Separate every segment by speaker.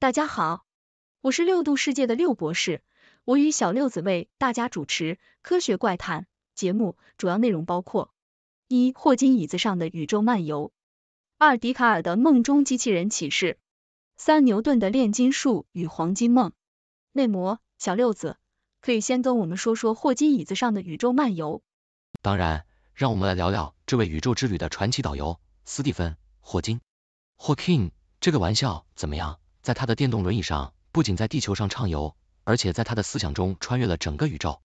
Speaker 1: 大家好，我是六度世界的六博士，我与小六子为大家主持《科学怪谈》节目，主要内容包括：一、霍金椅子上的宇宙漫游；二、笛卡尔的梦中机器人启示；三、牛顿的炼金术与黄金梦。内模，小六子，可以先跟我们说说霍金椅子上的宇宙漫游。
Speaker 2: 当然，让我们来聊聊这位宇宙之旅的传奇导游斯蒂芬·霍金。霍金，这个玩笑怎么样？在他的电动轮椅上，不仅在地球上畅游，而且在他的思想中穿越了整个宇宙。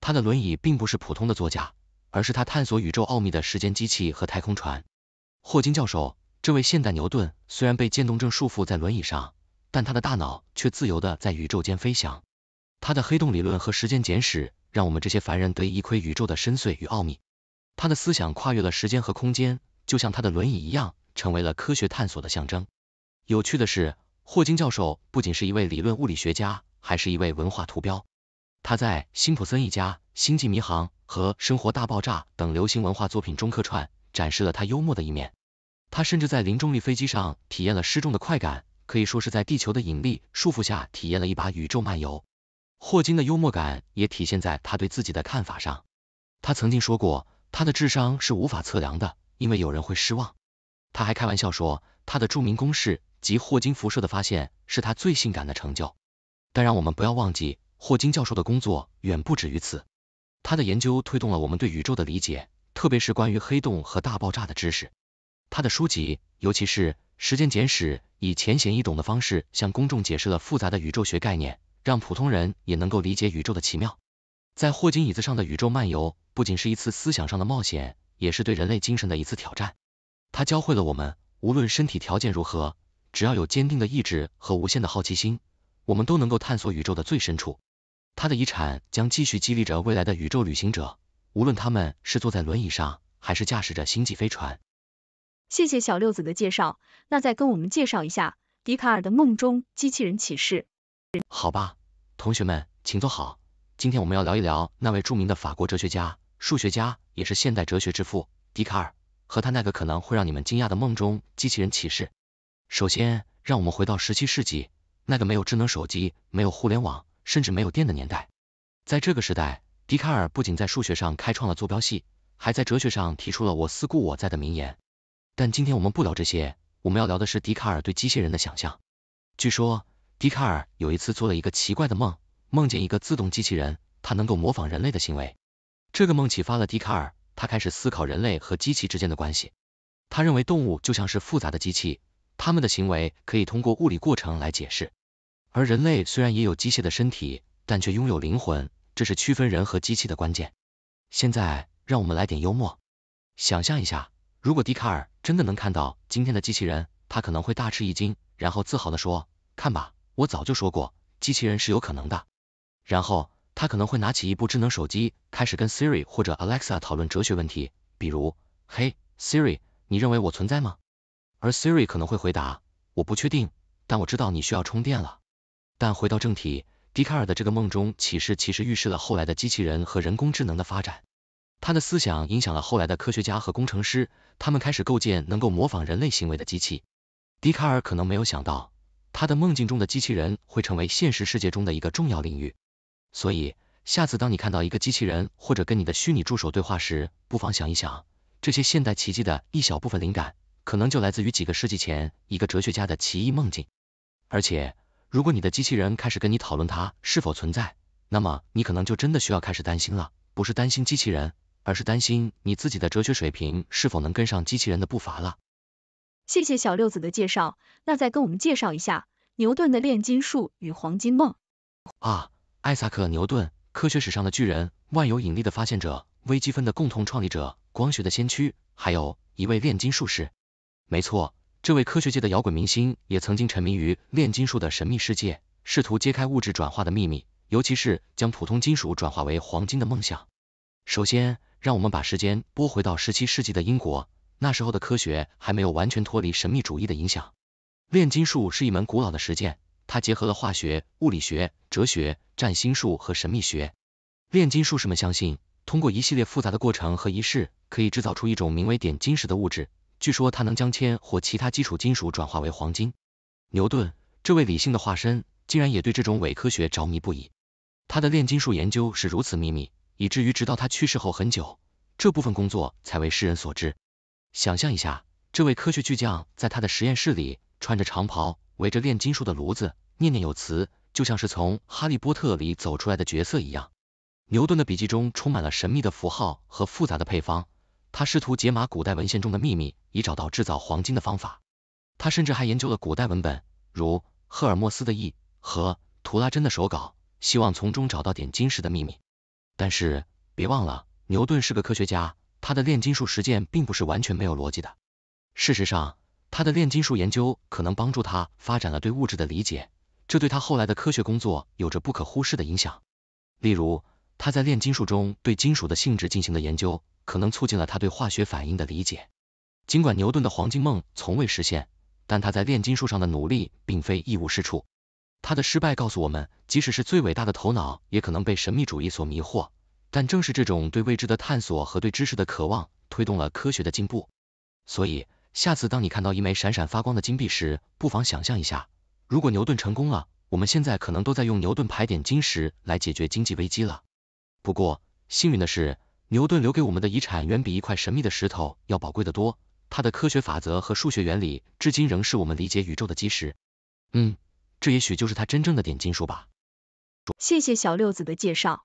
Speaker 2: 他的轮椅并不是普通的座驾，而是他探索宇宙奥秘的时间机器和太空船。霍金教授，这位现代牛顿，虽然被渐冻症束缚在轮椅上，但他的大脑却自由的在宇宙间飞翔。他的黑洞理论和时间简史，让我们这些凡人得以一窥宇宙的深邃与奥秘。他的思想跨越了时间和空间，就像他的轮椅一样，成为了科学探索的象征。有趣的是。霍金教授不仅是一位理论物理学家，还是一位文化图标。他在《辛普森一家》《星际迷航》和《生活大爆炸》等流行文化作品中客串，展示了他幽默的一面。他甚至在零重力飞机上体验了失重的快感，可以说是在地球的引力束缚下体验了一把宇宙漫游。霍金的幽默感也体现在他对自己的看法上。他曾经说过，他的智商是无法测量的，因为有人会失望。他还开玩笑说，他的著名公式及霍金辐射的发现是他最性感的成就。但让我们不要忘记，霍金教授的工作远不止于此。他的研究推动了我们对宇宙的理解，特别是关于黑洞和大爆炸的知识。他的书籍，尤其是《时间简史》，以浅显易懂的方式向公众解释了复杂的宇宙学概念，让普通人也能够理解宇宙的奇妙。在霍金椅子上的宇宙漫游，不仅是一次思想上的冒险，也是对人类精神的一次挑战。他教会了我们，无论身体条件如何，只要有坚定的意志和无限的好奇心，我们都能够探索宇宙的最深处。他的遗产将继续激励着未来的宇宙旅行者，无论他们是坐在轮椅上，还是驾驶着星际飞船。
Speaker 1: 谢谢小六子的介绍，那再跟我们介绍一下笛卡尔的梦中机器人启示。
Speaker 2: 好吧，同学们请坐好，今天我们要聊一聊那位著名的法国哲学家、数学家，也是现代哲学之父笛卡尔。和他那个可能会让你们惊讶的梦中机器人启示。首先，让我们回到十七世纪那个没有智能手机、没有互联网、甚至没有电的年代。在这个时代，笛卡尔不仅在数学上开创了坐标系，还在哲学上提出了“我思故我在”的名言。但今天我们不聊这些，我们要聊的是笛卡尔对机器人的想象。据说，笛卡尔有一次做了一个奇怪的梦，梦见一个自动机器人，它能够模仿人类的行为。这个梦启发了笛卡尔。他开始思考人类和机器之间的关系。他认为动物就像是复杂的机器，它们的行为可以通过物理过程来解释。而人类虽然也有机械的身体，但却拥有灵魂，这是区分人和机器的关键。现在，让我们来点幽默。想象一下，如果笛卡尔真的能看到今天的机器人，他可能会大吃一惊，然后自豪的说：“看吧，我早就说过，机器人是有可能的。”然后他可能会拿起一部智能手机，开始跟 Siri 或者 Alexa 讨论哲学问题，比如，嘿，Siri，你认为我存在吗？而 Siri 可能会回答，我不确定，但我知道你需要充电了。但回到正题，笛卡尔的这个梦中启示其实预示了后来的机器人和人工智能的发展。他的思想影响了后来的科学家和工程师，他们开始构建能够模仿人类行为的机器。笛卡尔可能没有想到，他的梦境中的机器人会成为现实世界中的一个重要领域。所以，下次当你看到一个机器人或者跟你的虚拟助手对话时，不妨想一想，这些现代奇迹的一小部分灵感，可能就来自于几个世纪前一个哲学家的奇异梦境。而且，如果你的机器人开始跟你讨论它是否存在，那么你可能就真的需要开始担心了，不是担心机器人，而是担心你自己的哲学水平是否能跟上机器人的步伐了。
Speaker 1: 谢谢小六子的介绍，那再跟我们介绍一下牛顿的炼金术与黄金梦
Speaker 2: 啊。艾萨克·牛顿，科学史上的巨人，万有引力的发现者，微积分的共同创立者，光学的先驱，还有一位炼金术士。没错，这位科学界的摇滚明星也曾经沉迷于炼金术的神秘世界，试图揭开物质转化的秘密，尤其是将普通金属转化为黄金的梦想。首先，让我们把时间拨回到十七世纪的英国，那时候的科学还没有完全脱离神秘主义的影响。炼金术是一门古老的实践，它结合了化学、物理学。哲学、占星术和神秘学，炼金术士们相信，通过一系列复杂的过程和仪式，可以制造出一种名为点金石的物质，据说它能将铅或其他基础金属转化为黄金。牛顿，这位理性的化身，竟然也对这种伪科学着迷不已。他的炼金术研究是如此秘密，以至于直到他去世后很久，这部分工作才为世人所知。想象一下，这位科学巨匠在他的实验室里，穿着长袍，围着炼金术的炉子，念念有词。就像是从《哈利波特》里走出来的角色一样，牛顿的笔记中充满了神秘的符号和复杂的配方。他试图解码古代文献中的秘密，以找到制造黄金的方法。他甚至还研究了古代文本，如赫尔墨斯的《易》和图拉真的手稿，希望从中找到点金石的秘密。但是别忘了，牛顿是个科学家，他的炼金术实践并不是完全没有逻辑的。事实上，他的炼金术研究可能帮助他发展了对物质的理解。这对他后来的科学工作有着不可忽视的影响。例如，他在炼金术中对金属的性质进行的研究，可能促进了他对化学反应的理解。尽管牛顿的黄金梦从未实现，但他在炼金术上的努力并非一无是处。他的失败告诉我们，即使是最伟大的头脑也可能被神秘主义所迷惑。但正是这种对未知的探索和对知识的渴望，推动了科学的进步。所以，下次当你看到一枚闪闪发光的金币时，不妨想象一下。如果牛顿成功了，我们现在可能都在用牛顿牌点金石来解决经济危机了。不过幸运的是，牛顿留给我们的遗产远比一块神秘的石头要宝贵的多，他的科学法则和数学原理至今仍是我们理解宇宙的基石。嗯，这也许就是他真正的点金术吧。
Speaker 1: 谢谢小六子的介绍。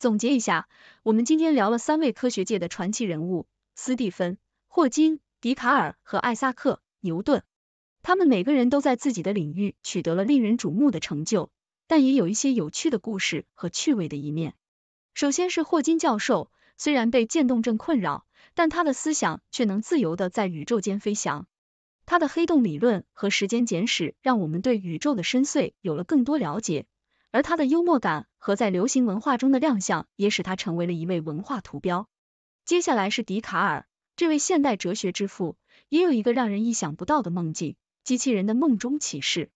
Speaker 1: 总结一下，我们今天聊了三位科学界的传奇人物：斯蒂芬、霍金、笛卡尔和艾萨克·牛顿。他们每个人都在自己的领域取得了令人瞩目的成就，但也有一些有趣的故事和趣味的一面。首先是霍金教授，虽然被渐冻症困扰，但他的思想却能自由的在宇宙间飞翔。他的黑洞理论和时间简史让我们对宇宙的深邃有了更多了解，而他的幽默感和在流行文化中的亮相也使他成为了一位文化图标。接下来是笛卡尔，这位现代哲学之父，也有一个让人意想不到的梦境。机器人的梦中启示，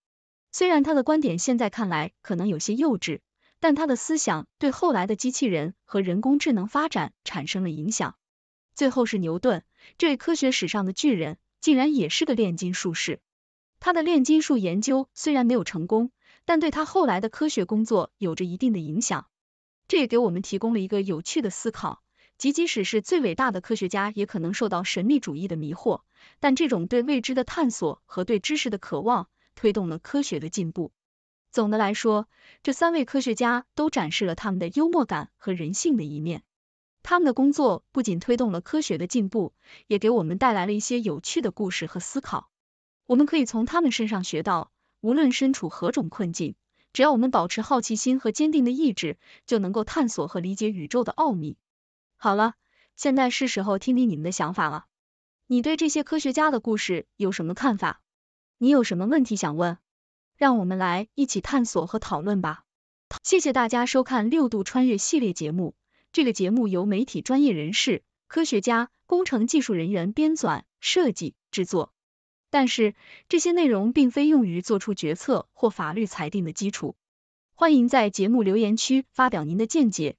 Speaker 1: 虽然他的观点现在看来可能有些幼稚，但他的思想对后来的机器人和人工智能发展产生了影响。最后是牛顿，这位科学史上的巨人，竟然也是个炼金术士。他的炼金术研究虽然没有成功，但对他后来的科学工作有着一定的影响。这也给我们提供了一个有趣的思考。即即使是最伟大的科学家也可能受到神秘主义的迷惑，但这种对未知的探索和对知识的渴望推动了科学的进步。总的来说，这三位科学家都展示了他们的幽默感和人性的一面。他们的工作不仅推动了科学的进步，也给我们带来了一些有趣的故事和思考。我们可以从他们身上学到，无论身处何种困境，只要我们保持好奇心和坚定的意志，就能够探索和理解宇宙的奥秘。好了，现在是时候听听你们的想法了。你对这些科学家的故事有什么看法？你有什么问题想问？让我们来一起探索和讨论吧。谢谢大家收看《六度穿越》系列节目。这个节目由媒体专业人士、科学家、工程技术人员编纂、设计、制作，但是这些内容并非用于做出决策或法律裁定的基础。欢迎在节目留言区发表您的见解。